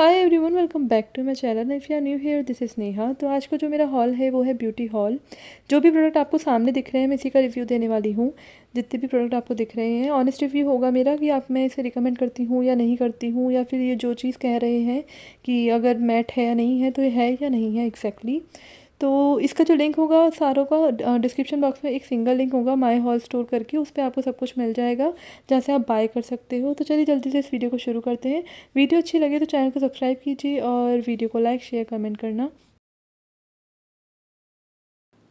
Hi everyone welcome back to my channel if you are new here this is Neha तो आज का जो मेरा हॉल है वो है ब्यूटी हॉल जो भी प्रोडक्ट आपको सामने दिख रहे हैं मैं इसी का रिव्यू देने वाली हूँ जितने भी प्रोडक्ट आपको दिख रहे हैं ऑनेस्ट रिव्यू होगा मेरा कि आप मैं इसे रिकमेंड करती हूँ या नहीं करती हूँ या फिर ये जो चीज़ कह रहे हैं कि अगर मैट है या नहीं है तो ये है या नहीं है एक्जैक्टली exactly. तो इसका जो लिंक होगा सारों का डिस्क्रिप्शन बॉक्स में एक सिंगल लिंक होगा माई हॉल स्टोर करके उस पर आपको सब कुछ मिल जाएगा जहाँ से आप बाय कर सकते हो तो चलिए जल्दी से इस वीडियो को शुरू करते हैं वीडियो अच्छी लगे तो चैनल को सब्सक्राइब कीजिए और वीडियो को लाइक शेयर कमेंट करना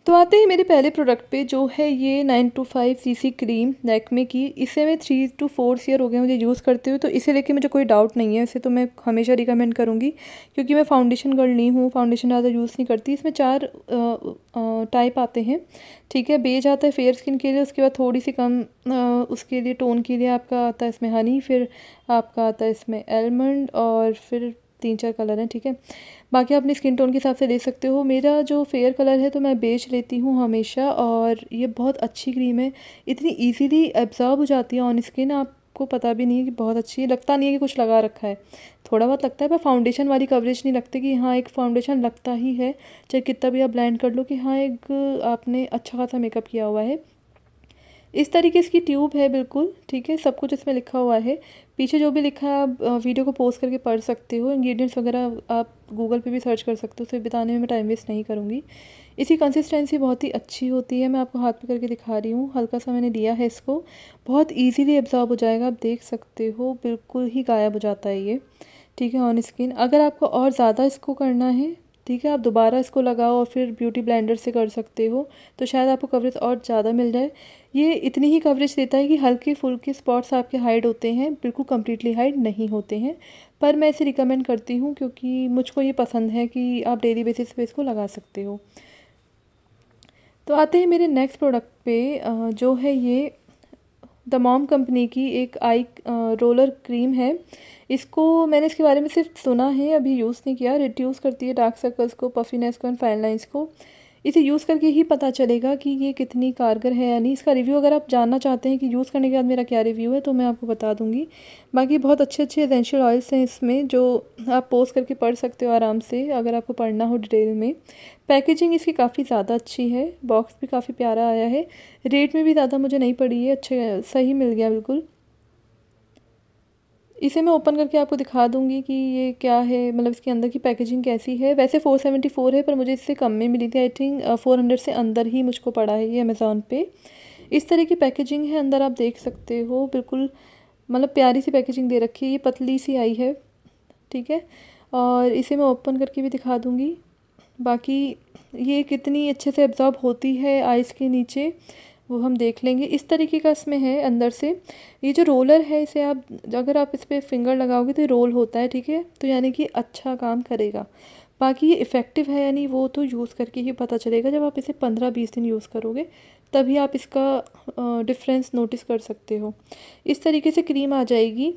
तो आते हैं मेरे पहले प्रोडक्ट पे जो है ये nine two five C C cream Lakme की इसे मैं थ्री टू फोर ईयर हो गए मुझे यूज़ करते हुए तो इसे लेके मुझे कोई डाउट नहीं है इसे तो मैं हमेशा रिकमेंड करूँगी क्योंकि मैं फाउंडेशन गर्ल नहीं हूँ फाउंडेशन ज़्यादा यूज़ नहीं करती इसमें चार टाइप आते हैं ठीक है बेज आता है फेयर स्किन के लिए उसके बाद थोड़ी सी कम आ, उसके लिए टोन के लिए आपका आता है इसमें हनी फिर आपका आता है इसमें एलमंड और फिर तीन चार कलर हैं ठीक है बाकी आप अपनी स्किन टोन के हिसाब से ले सकते हो मेरा जो फेयर कलर है तो मैं बेच लेती हूँ हमेशा और ये बहुत अच्छी क्रीम है इतनी ईजीली एब्जॉर्ब हो जाती है ऑन स्किन आप आपको पता भी नहीं है कि बहुत अच्छी है लगता नहीं है कि कुछ लगा रखा है थोड़ा बहुत लगता है पर फाउंडेशन वाली कवरेज नहीं लगती कि हाँ एक फाउंडेशन लगता ही है चाहे कितना भी आप ब्लैंड कर लो कि हाँ एक आपने अच्छा खासा मेकअप किया हुआ है इस तरीके इसकी ट्यूब है बिल्कुल ठीक है सब कुछ इसमें लिखा हुआ है पीछे जो भी लिखा है आप वीडियो को पोस्ट करके पढ़ सकते हो इंग्रेडिएंट्स वगैरह आप गूगल पे भी सर्च कर सकते हो उसे बताने में मैं टाइम वेस्ट नहीं करूँगी इसकी कंसिस्टेंसी बहुत ही अच्छी होती है मैं आपको हाथ पे करके दिखा रही हूँ हल्का सा मैंने दिया है इसको बहुत ईजीली एब्जॉर्ब हो जाएगा आप देख सकते हो बिल्कुल ही गायब हो जाता है ये ठीक है ऑन स्किन अगर आपको और ज़्यादा इसको करना है ठीक है आप दोबारा इसको लगाओ और फिर ब्यूटी ब्लेंडर से कर सकते हो तो शायद आपको कवरेज और ज़्यादा मिल जाए ये इतनी ही कवरेज देता है कि हल्के फुल्के स्पॉट्स आपके हाइड होते हैं बिल्कुल कम्प्लीटली हाइड नहीं होते हैं पर मैं इसे रिकमेंड करती हूँ क्योंकि मुझको ये पसंद है कि आप डेली बेसिस पे इसको लगा सकते हो तो आते हैं मेरे नेक्स्ट प्रोडक्ट पे जो है ये द मॉम कंपनी की एक आई रोलर क्रीम है इसको मैंने इसके बारे में सिर्फ सुना है अभी यूज़ नहीं किया रिड्यूस करती है डार्क सर्कल्स को पफीनेस को एंड फाइन लाइन्स को इसे यूज़ करके ही पता चलेगा कि ये कितनी कारगर है यानी इसका रिव्यू अगर आप जानना चाहते हैं कि यूज़ करने के बाद मेरा क्या रिव्यू है तो मैं आपको बता दूँगी बाकी बहुत अच्छे अच्छे एसेंशियल ऑयल्स हैं इसमें जो आप पोस्ट करके पढ़ सकते हो आराम से अगर आपको पढ़ना हो डिटेल में पैकेजिंग इसकी काफ़ी ज़्यादा अच्छी है बॉक्स भी काफ़ी प्यारा आया है रेट में भी ज़्यादा मुझे नहीं पड़ी है अच्छे सही मिल गया बिल्कुल इसे मैं ओपन करके आपको दिखा दूंगी कि ये क्या है मतलब इसके अंदर की पैकेजिंग कैसी है वैसे 474 है पर मुझे इससे कम में मिली थी आई थिंक 400 से अंदर ही मुझको पड़ा है ये अमेज़ोन पे इस तरह की पैकेजिंग है अंदर आप देख सकते हो बिल्कुल मतलब प्यारी सी पैकेजिंग दे रखी है ये पतली सी आई है ठीक है और इसे मैं ओपन करके भी दिखा दूँगी बाकी ये कितनी अच्छे से एब्ज़ॉर्ब होती है आइज़ के नीचे वो हम देख लेंगे इस तरीके का इसमें है अंदर से ये जो रोलर है इसे आप अगर आप इस पर फिंगर लगाओगे तो रोल होता है ठीक है तो यानी कि अच्छा काम करेगा बाकी ये इफ़ेक्टिव है यानी वो तो यूज़ करके ही पता चलेगा जब आप इसे पंद्रह बीस दिन यूज़ करोगे तभी आप इसका डिफरेंस नोटिस कर सकते हो इस तरीके से क्रीम आ जाएगी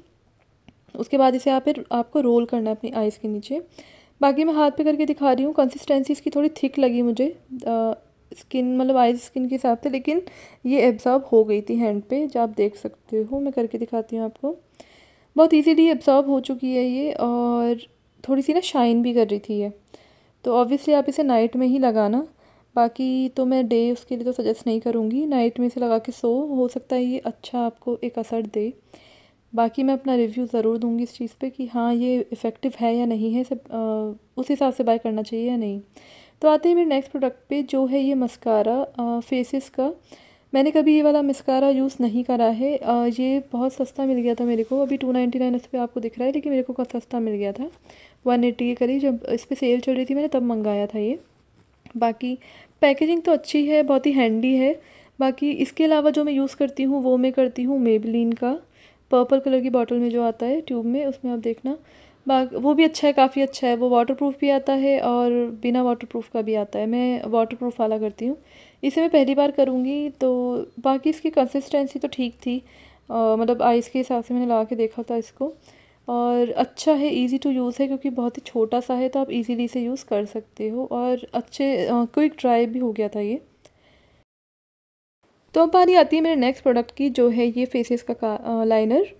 उसके बाद इसे आप आपको रोल करना है अपनी आइज़ के नीचे बाकी मैं हाथ पे करके दिखा रही हूँ कंसिस्टेंसी इसकी थोड़ी थिक लगी मुझे आ, स्किन मतलब आइज स्किन के हिसाब से लेकिन ये एब्ज़ॉर्ब हो गई थी हैंड पे जो आप देख सकते हो मैं करके दिखाती हूँ आपको बहुत इजीली एब्ज़ॉर्ब हो चुकी है ये और थोड़ी सी ना शाइन भी कर रही थी ये तो ऑब्वियसली आप इसे नाइट में ही लगाना बाकी तो मैं डे उसके लिए तो सजेस्ट नहीं करूँगी नाइट में इसे लगा के सो हो सकता है ये अच्छा आपको एक असर दे बाकी मैं अपना रिव्यू ज़रूर दूंगी इस चीज़ पे कि हाँ ये इफ़ेक्टिव है या नहीं है सब उस हिसाब से बाय करना चाहिए या नहीं तो आते हैं मेरे नेक्स्ट प्रोडक्ट पे जो है ये मस्कारा फेसेस का मैंने कभी ये वाला मस्कारा यूज़ नहीं करा है आ, ये बहुत सस्ता मिल गया था मेरे को अभी टू नाइन्टी नाइन इस पर आपको दिख रहा है लेकिन मेरे को सस्ता मिल गया था वन एट्टी के करीब जब इस पर सेल चल रही थी मैंने तब मंगाया था ये बाकी पैकेजिंग तो अच्छी है बहुत ही हैंडी है बाकी इसके अलावा जो मैं यूज़ करती हूँ वो मैं करती हूँ मेबलिन का पर्पल कलर की बॉटल में जो आता है ट्यूब में उसमें आप देखना वो भी अच्छा है काफ़ी अच्छा है वो वाटरप्रूफ भी आता है और बिना वाटरप्रूफ का भी आता है मैं वाटरप्रूफ वाला करती हूँ इसे मैं पहली बार करूँगी तो बाकी इसकी कंसिस्टेंसी तो ठीक थी आ, मतलब आइस के हिसाब से मैंने लगा के देखा था इसको और अच्छा है इजी टू यूज़ है क्योंकि बहुत ही छोटा सा है तो आप इजीली इसे यूज़ कर सकते हो और अच्छे क्विक ड्राई भी हो गया था ये तो अब बारी आती है मेरे नेक्स्ट प्रोडक्ट की जो है ये फेसेस का, का आ, लाइनर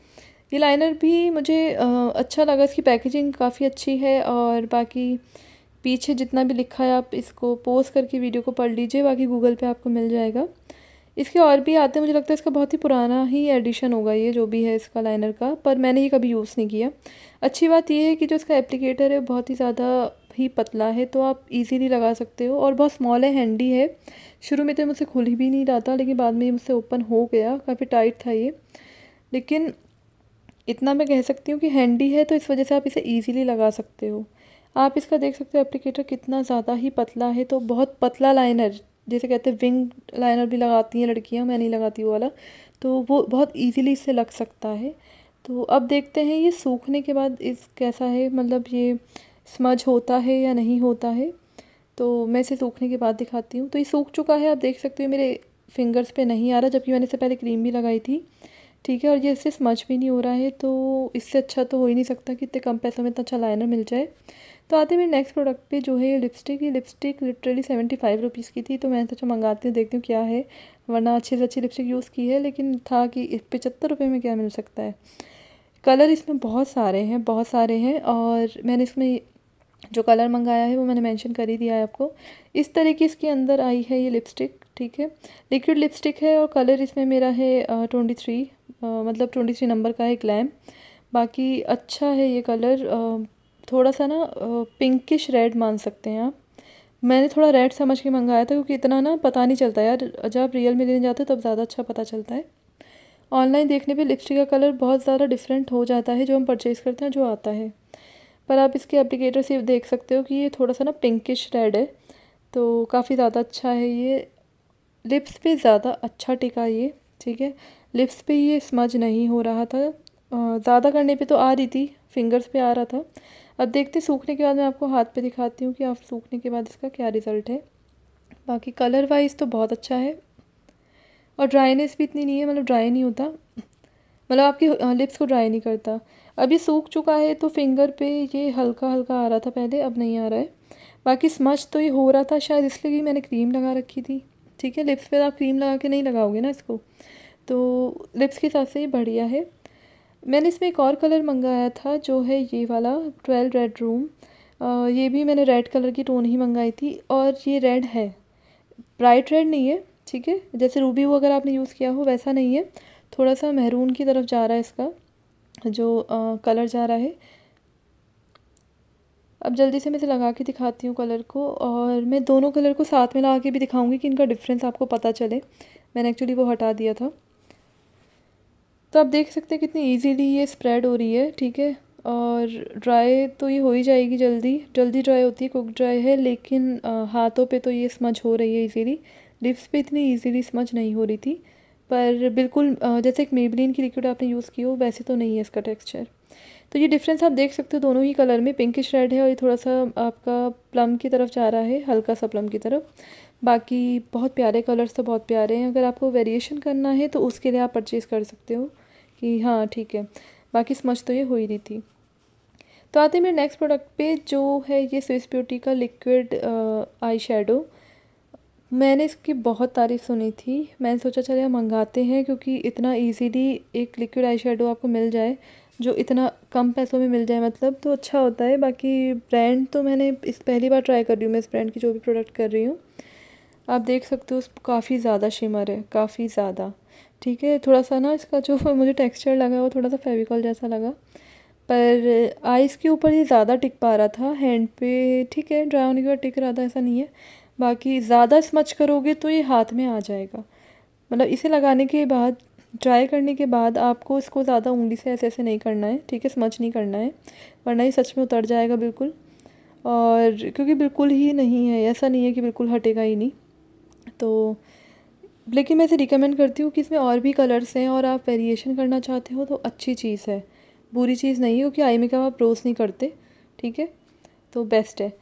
ये लाइनर भी मुझे अच्छा लगा इसकी पैकेजिंग काफ़ी अच्छी है और बाकी पीछे जितना भी लिखा है आप इसको पोस्ट करके वीडियो को पढ़ लीजिए बाकी गूगल पे आपको मिल जाएगा इसके और भी आते हैं मुझे लगता है इसका बहुत ही पुराना ही एडिशन होगा ये जो भी है इसका लाइनर का पर मैंने ये कभी यूज़ नहीं किया अच्छी बात यह है कि जो इसका एप्लीकेटर है बहुत ही ज़्यादा ही पतला है तो आप इजीली लगा सकते हो और बहुत स्मॉल है हैंडी है शुरू में तो मुझसे खुल ही भी नहीं रहा था लेकिन बाद में ये मुझसे ओपन हो गया काफ़ी टाइट था ये लेकिन इतना मैं कह सकती हूँ कि हैंडी है तो इस वजह से आप इसे ईज़िली लगा सकते हो आप इसका देख सकते हो एप्लीकेटर कितना ज़्यादा ही पतला है तो बहुत पतला लाइनर जैसे कहते हैं विंग लाइनर भी लगाती हैं लड़कियाँ मैं नहीं लगाती वो वाला तो वो बहुत ईजीली इससे लग सकता है तो अब देखते हैं ये सूखने के बाद इस कैसा है मतलब ये स्मज होता है या नहीं होता है तो मैं इसे सूखने के बाद दिखाती हूँ तो ये सूख चुका है आप देख सकते हो मेरे फिंगर्स पे नहीं आ रहा जबकि मैंने इससे पहले क्रीम भी लगाई थी ठीक है और ये इससे समझ भी नहीं हो रहा है तो इससे अच्छा तो हो ही नहीं सकता कि इतने कम पैसों में इतना अच्छा लाइनर मिल जाए तो आते मेरे नेक्स्ट प्रोडक्ट पे जो है ये लिपस्टिक ये lipstick literally seventy five rupees की थी तो मैंने सोचा मंगाती हूँ देखती हूँ क्या है वरना अच्छी से अच्छी लिपस्टिक यूज़ की है लेकिन था कि पचहत्तर रुपये में क्या मिल सकता है कलर इसमें बहुत सारे हैं बहुत सारे हैं और मैंने इसमें जो कलर मंगाया है वो मैंने मेंशन कर ही दिया है आपको इस तरह की इसके अंदर आई है ये लिपस्टिक ठीक है लिक्विड लिपस्टिक है और कलर इसमें मेरा है ट्वेंटी थ्री मतलब ट्वेंटी थ्री नंबर का है ग्लैम बाकी अच्छा है ये कलर थोड़ा सा ना पिंकिश रेड मान सकते हैं आप मैंने थोड़ा रेड समझ के मंगाया था क्योंकि इतना ना पता नहीं चलता यार जब रियल में लेने जाते तब ज़्यादा अच्छा पता चलता है ऑनलाइन देखने पे लिपस्टिक का कलर बहुत ज़्यादा डिफरेंट हो जाता है जो हम परचेज़ करते हैं जो आता है पर आप इसके एप्लीकेटर से देख सकते हो कि ये थोड़ा सा ना पिंकिश रेड है तो काफ़ी ज़्यादा अच्छा है ये लिप्स पे ज़्यादा अच्छा टिका ये ठीक है लिप्स पे ये स्मज नहीं हो रहा था ज़्यादा करने पे तो आ रही थी फिंगर्स पे आ रहा था अब देखते सूखने के बाद मैं आपको हाथ पे दिखाती हूँ कि आप सूखने के बाद इसका क्या रिज़ल्ट है बाकी कलर वाइज तो बहुत अच्छा है और ड्राइनेस भी इतनी नहीं है मतलब ड्राई नहीं होता मतलब आपकी लिप्स को ड्राई नहीं करता अब ये सूख चुका है तो फिंगर पे ये हल्का हल्का आ रहा था पहले अब नहीं आ रहा है बाकी स्मच तो ये हो रहा था शायद इसलिए कि मैंने क्रीम लगा रखी थी ठीक है लिप्स पे आप क्रीम लगा के नहीं लगाओगे ना इसको तो लिप्स के हिसाब से ये बढ़िया है मैंने इसमें एक और कलर मंगाया था जो है ये वाला ट्वेल्व रेड रूम ये भी मैंने रेड कलर की टोन ही मंगाई थी और ये रेड है ब्राइट रेड नहीं है ठीक है जैसे रूबी वो अगर आपने यूज़ किया हो वैसा नहीं है थोड़ा सा महरून की तरफ जा रहा है इसका जो आ, कलर जा रहा है अब जल्दी से मैं इसे लगा के दिखाती हूँ कलर को और मैं दोनों कलर को साथ में लगा के भी दिखाऊंगी कि इनका डिफरेंस आपको पता चले मैंने एक्चुअली वो हटा दिया था तो आप देख सकते हैं कितनी इजीली ये स्प्रेड हो रही है ठीक है और ड्राई तो ये हो ही जाएगी जल्दी जल्दी ड्राई होती है कुक ड्राई है लेकिन आ, हाथों पर तो ये स्मच हो रही है ईजिली लिप्स पर इतनी ईजीली स्मच नहीं हो रही थी पर बिल्कुल जैसे एक मेबलिन की लिक्विड आपने यूज़ की हो वैसे तो नहीं है इसका टेक्सचर तो ये डिफरेंस आप देख सकते हो दोनों ही कलर में पिंकिश रेड है और ये थोड़ा सा आपका प्लम की तरफ जा रहा है हल्का सा प्लम की तरफ बाकी बहुत प्यारे कलर्स तो बहुत प्यारे हैं अगर आपको वेरिएशन करना है तो उसके लिए आप परचेज़ कर सकते हो कि हाँ ठीक है बाकी समझ तो ये हो ही रही थी तो आते हैं मेरे नेक्स्ट प्रोडक्ट पे जो है ये स्विस ब्यूटी का लिक्विड आई शेडो मैंने इसकी बहुत तारीफ़ सुनी थी मैंने सोचा चले मंगाते हैं क्योंकि इतना ईजीली एक लिक्विड आई आपको मिल जाए जो इतना कम पैसों में मिल जाए मतलब तो अच्छा होता है बाकी ब्रांड तो मैंने इस पहली बार ट्राई कर रही हूँ मैं इस ब्रांड की जो भी प्रोडक्ट कर रही हूँ आप देख सकते हो उस काफ़ी ज़्यादा शिमर है काफ़ी ज़्यादा ठीक है थोड़ा सा ना इसका जो मुझे टेक्स्चर लगा वो थोड़ा सा फेविकॉल जैसा लगा पर आइस के ऊपर ही ज़्यादा टिक पा रहा था हैंड पे ठीक है ड्राई होने के बाद टिक रहा था ऐसा नहीं है बाकी ज़्यादा स्मच करोगे तो ये हाथ में आ जाएगा मतलब इसे लगाने के बाद ट्राई करने के बाद आपको इसको ज़्यादा उंगली से ऐसे ऐसे नहीं करना है ठीक है स्मच नहीं करना है वरना ही सच में उतर जाएगा बिल्कुल और क्योंकि बिल्कुल ही नहीं है ऐसा नहीं है कि बिल्कुल हटेगा ही नहीं तो लेकिन मैं इसे रिकमेंड करती हूँ कि इसमें और भी कलर्स हैं और आप वेरिएशन करना चाहते हो तो अच्छी चीज़ है बुरी चीज़ नहीं है क्योंकि आई मेकअप आप रोज़ नहीं करते ठीक है तो बेस्ट है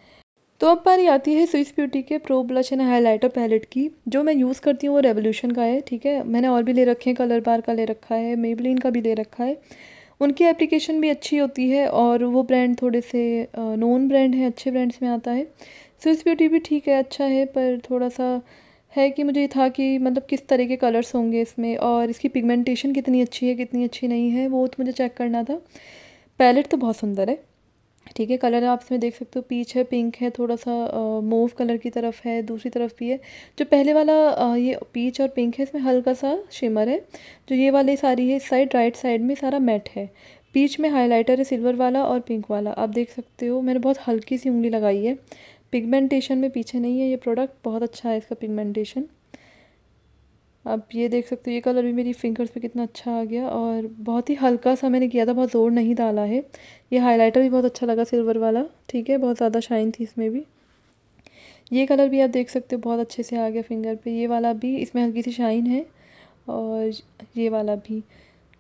तो अब बारी आती है स्विस ब्यूटी के pro blush and highlighter palette की जो मैं यूज़ करती हूँ वो रेवोल्यूशन का है ठीक है मैंने और भी ले रखे हैं कलर बार का ले रखा है मेबलिन का भी ले रखा है उनकी एप्लीकेशन भी अच्छी होती है और वो ब्रांड थोड़े से नॉन ब्रांड है अच्छे ब्रांड्स में आता है स्विस ब्यूटी भी ठीक है अच्छा है पर थोड़ा सा है कि मुझे था कि मतलब किस तरह के कलर्स होंगे इसमें और इसकी पिगमेंटेशन कितनी अच्छी है कितनी अच्छी नहीं है वो तो मुझे चेक करना था पैलेट तो बहुत सुंदर है ठीक है कलर आप इसमें देख सकते हो पीच है पिंक है थोड़ा सा मोव कलर की तरफ है दूसरी तरफ भी है जो पहले वाला आ, ये पीच और पिंक है इसमें हल्का सा शिमर है जो ये वाली सारी है इस साइड राइट साइड में सारा मैट है पीच में हाइलाइटर है सिल्वर वाला और पिंक वाला आप देख सकते हो मैंने बहुत हल्की सी उंगली लगाई है पिगमेंटेशन में पीछे नहीं है ये प्रोडक्ट बहुत अच्छा है इसका पिगमेंटेशन आप ये देख सकते हो ये कलर भी मेरी फिंगर्स पे कितना अच्छा आ गया और बहुत ही हल्का सा मैंने किया था बहुत ज़ोर नहीं डाला है ये हाइलाइटर भी बहुत अच्छा लगा सिल्वर वाला ठीक है बहुत ज़्यादा शाइन थी इसमें भी ये कलर भी आप देख सकते हो बहुत अच्छे से आ गया फिंगर पे ये वाला भी इसमें हल्की सी शाइन है और ये वाला भी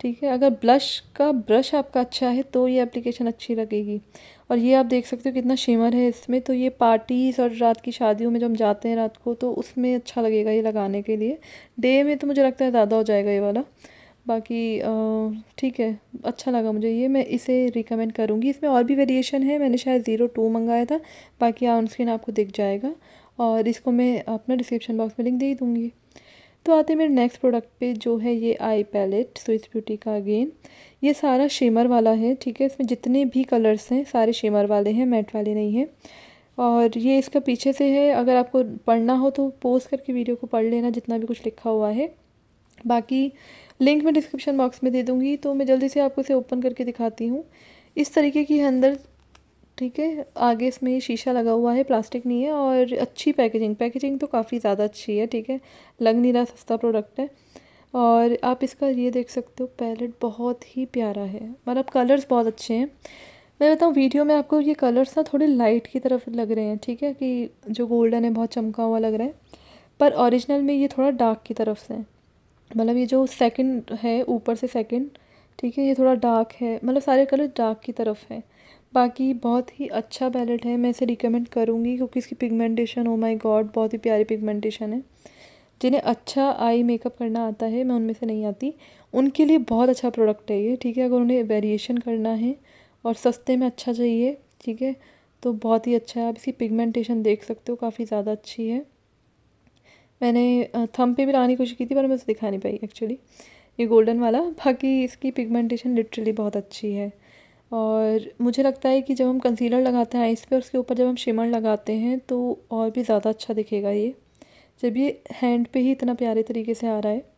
ठीक है अगर ब्लश का ब्रश आपका अच्छा है तो ये एप्लीकेशन अच्छी लगेगी और ये आप देख सकते हो कितना शिमर है इसमें तो ये पार्टीज़ और रात की शादियों में जब हम जाते हैं रात को तो उसमें अच्छा लगेगा ये लगाने के लिए डे में तो मुझे लगता है ज़्यादा हो जाएगा ये वाला बाकी ठीक है अच्छा लगा मुझे ये मैं इसे रिकमेंड करूँगी इसमें और भी वेरिएशन है मैंने शायद ज़ीरो टू मंगाया था बाकी ऑन स्क्रीन आपको दिख जाएगा और इसको मैं अपना डिस्क्रिप्शन बॉक्स में लिंक दे दूँगी तो आते मेरे नेक्स्ट प्रोडक्ट पे जो है ये आई पैलेट स्विस ब्यूटी का अगेन ये सारा शेमर वाला है ठीक है इसमें जितने भी कलर्स हैं सारे शेमर वाले हैं मैट वाले नहीं हैं और ये इसका पीछे से है अगर आपको पढ़ना हो तो पोस्ट करके वीडियो को पढ़ लेना जितना भी कुछ लिखा हुआ है बाकी लिंक मैं डिस्क्रिप्शन बॉक्स में दे दूँगी तो मैं जल्दी से आपको इसे ओपन करके दिखाती हूँ इस तरीके की अंदर ठीक है आगे इसमें ये शीशा लगा हुआ है प्लास्टिक नहीं है और अच्छी पैकेजिंग पैकेजिंग तो काफ़ी ज़्यादा अच्छी है ठीक है लग नहीं रहा सस्ता प्रोडक्ट है और आप इसका ये देख सकते हो पैलेट बहुत ही प्यारा है मतलब कलर्स बहुत अच्छे हैं मैं बताऊँ वीडियो में आपको ये कलर्स ना थोड़े लाइट की तरफ लग रहे हैं ठीक है कि जो गोल्डन है बहुत चमका हुआ लग रहा है पर ओरिजिनल में ये थोड़ा डार्क की तरफ से मतलब ये जो सेकंड है ऊपर से सेकंड ठीक है ये थोड़ा डार्क है मतलब सारे कलर डार्क की तरफ है बाकी बहुत ही अच्छा पैलेट है मैं इसे रिकमेंड करूँगी क्योंकि इसकी पिगमेंटेशन ओ माई गॉड बहुत ही प्यारी पिगमेंटेशन है जिन्हें अच्छा आई मेकअप करना आता है मैं उनमें से नहीं आती उनके लिए बहुत अच्छा प्रोडक्ट है ये ठीक है अगर उन्हें वेरिएशन करना है और सस्ते में अच्छा चाहिए ठीक है तो बहुत ही अच्छा है आप इसकी पिगमेंटेशन देख सकते हो काफ़ी ज़्यादा अच्छी है मैंने थम पे भी लाने की कोशिश की थी पर मैं उसे दिखा नहीं पाई एक्चुअली ये गोल्डन वाला बाकी इसकी पिगमेंटेशन लिटरली बहुत अच्छी है और मुझे लगता है कि जब हम कंसीलर लगाते हैं आइस पे उसके ऊपर जब हम शिमर लगाते हैं तो और भी ज़्यादा अच्छा दिखेगा ये जब ये हैंड पे ही इतना प्यारे तरीके से आ रहा है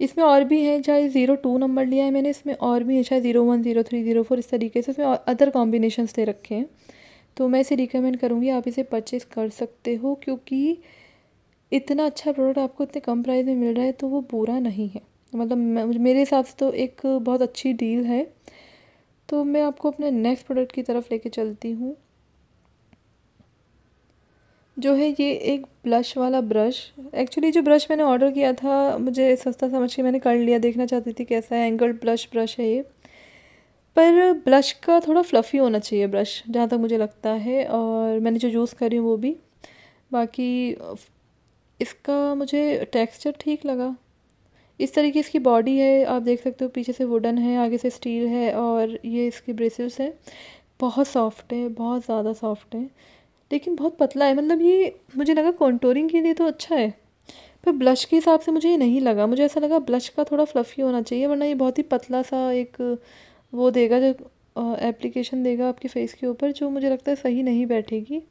इसमें और भी है चाहे ज़ीरो टू नंबर लिया है मैंने इसमें और भी है चाहे zero one zero three zero four इस तरीके से इसमें अदर कॉम्बिनेशन दे रखे हैं तो मैं इसे रिकमेंड करूँगी आप इसे परचेज़ कर सकते हो क्योंकि इतना अच्छा प्रोडक्ट आपको इतने कम प्राइस में मिल रहा है तो वो बुरा नहीं है मतलब मेरे हिसाब से तो एक बहुत अच्छी डील है तो मैं आपको अपने नेक्स्ट प्रोडक्ट की तरफ लेके चलती हूँ जो है ये एक ब्लश वाला ब्रश एक्चुअली जो ब्रश मैंने ऑर्डर किया था मुझे सस्ता समझ के मैंने कर लिया देखना चाहती थी कैसा है एंगल्ड ब्लश ब्रश है ये पर ब्लश का थोड़ा फ्लफ़ी होना चाहिए ब्रश जहाँ तक मुझे लगता है और मैंने जो यूज़ करी वो भी बाकी इसका मुझे टेक्सचर ठीक लगा इस तरीके इसकी बॉडी है आप देख सकते हो पीछे से वुडन है आगे से स्टील है और ये इसके ब्रेसल्स हैं बहुत सॉफ्ट है बहुत ज़्यादा सॉफ्ट है लेकिन बहुत पतला है मतलब ये मुझे लगा कॉन्टोरिंग के लिए तो अच्छा है पर ब्लश के हिसाब से मुझे ये नहीं लगा मुझे ऐसा लगा ब्लश का थोड़ा फ्लफ़ी होना चाहिए वरना ये बहुत ही पतला सा एक वो देगा जो एप्लीकेशन देगा आपके फेस के ऊपर जो मुझे लगता है सही नहीं बैठेगी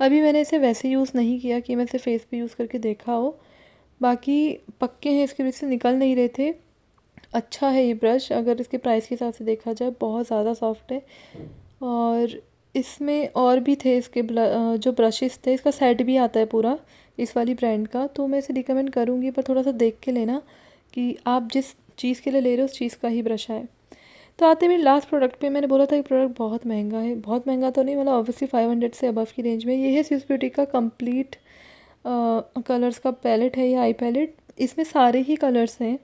अभी मैंने इसे वैसे यूज़ नहीं किया कि मैं इसे फेस पे यूज़ करके देखा हो बाकी पक्के हैं इसके बीच से निकल नहीं रहे थे अच्छा है ये ब्रश अगर इसके प्राइस के हिसाब से देखा जाए बहुत ज़्यादा सॉफ्ट है और इसमें और भी थे इसके जो ब्रशेस थे इसका सेट भी आता है पूरा इस वाली ब्रांड का तो मैं इसे रिकमेंड करूँगी पर थोड़ा सा देख के लेना कि आप जिस चीज़ के लिए ले रहे हो उस चीज़ का ही ब्रश आए तो आते मेरे लास्ट प्रोडक्ट पे मैंने बोला था कि प्रोडक्ट बहुत महंगा है बहुत महंगा तो नहीं मतलब ऑब्वियसली फाइव हंड्रेड से अबव की रेंज में ये है स्विस ब्यूटी का कंप्लीट कलर्स का पैलेट है ये आई पैलेट इसमें सारे ही कलर्स हैं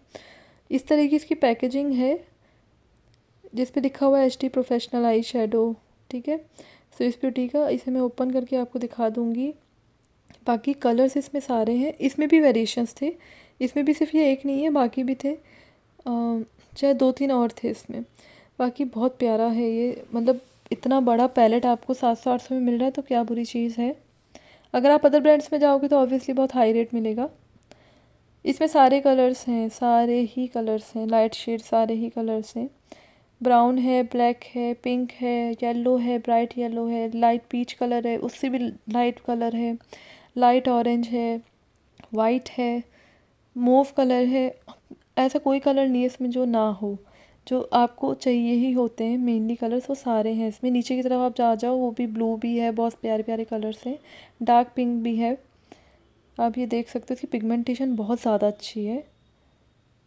इस तरह की इसकी पैकेजिंग है जिस पे लिखा हुआ है H T professional eye shadow ठीक है सो इस ब्यूटी का इसे मैं ओपन करके आपको दिखा दूँगी बाकी कलर्स इसमें सारे हैं इसमें भी वेरिएशंस थे इसमें भी सिर्फ ये एक नहीं है बाकी भी थे चाहे दो तीन और थे इसमें बाकी बहुत प्यारा है ये मतलब इतना बड़ा पैलेट आपको सात सौ आठ सौ में मिल रहा है तो क्या बुरी चीज़ है अगर आप अदर ब्रांड्स में जाओगे तो ऑब्वियसली बहुत हाई रेट मिलेगा इसमें सारे कलर्स हैं सारे ही कलर्स हैं लाइट शेड सारे ही कलर्स हैं ब्राउन है ब्लैक है पिंक है येलो है ब्राइट येलो है लाइट पीच कलर है उससे भी लाइट कलर है लाइट ऑरेंज है वाइट है मोव कलर है ऐसा कोई कलर नहीं है इसमें जो ना हो जो आपको चाहिए ही होते हैं मेनली कलर्स वो सारे हैं इसमें नीचे की तरफ आप जा जाओ वो भी ब्लू भी है बहुत प्यारे प्यारे कलर्स हैं डार्क पिंक भी है आप ये देख सकते हो कि पिगमेंटेशन बहुत ज़्यादा अच्छी है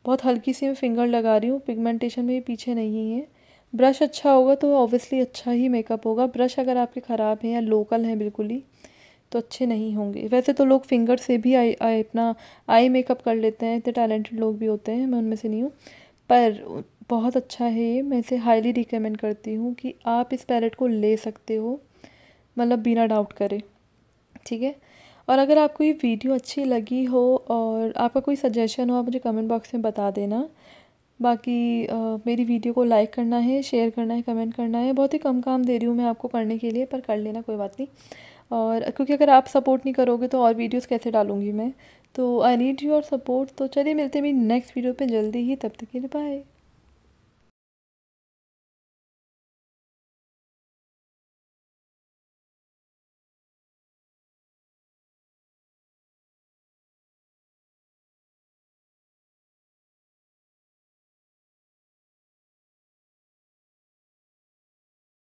बहुत हल्की सी मैं फिंगर लगा रही हूँ पिगमेंटेशन में पीछे नहीं है ब्रश अच्छा होगा तो ऑब्वियसली अच्छा ही मेकअप होगा ब्रश अगर आपके ख़राब हैं या लोकल हैं बिल्कुल ही तो अच्छे नहीं होंगे वैसे तो लोग फिंगर से भी आई आई अपना आई मेकअप कर लेते हैं इतने टैलेंटेड लोग भी होते हैं मैं उनमें से नहीं हूँ पर बहुत अच्छा है ये मैं इसे हाईली रिकमेंड करती हूँ कि आप इस पैलेट को ले सकते हो मतलब बिना डाउट करे ठीक है और अगर आपको ये वीडियो अच्छी लगी हो और आपका कोई सजेशन हो आप मुझे कमेंट बॉक्स में बता देना बाकी आ, मेरी वीडियो को लाइक करना है शेयर करना है कमेंट करना है बहुत ही कम काम दे रही हूँ मैं आपको करने के लिए पर कर लेना कोई बात नहीं और क्योंकि अगर आप सपोर्ट नहीं करोगे तो और वीडियोस कैसे डालूँगी मैं तो आई नीड और सपोर्ट तो चलिए मिलते हैं मेरी नेक्स्ट वीडियो पे जल्दी ही तब तक के लिए बाय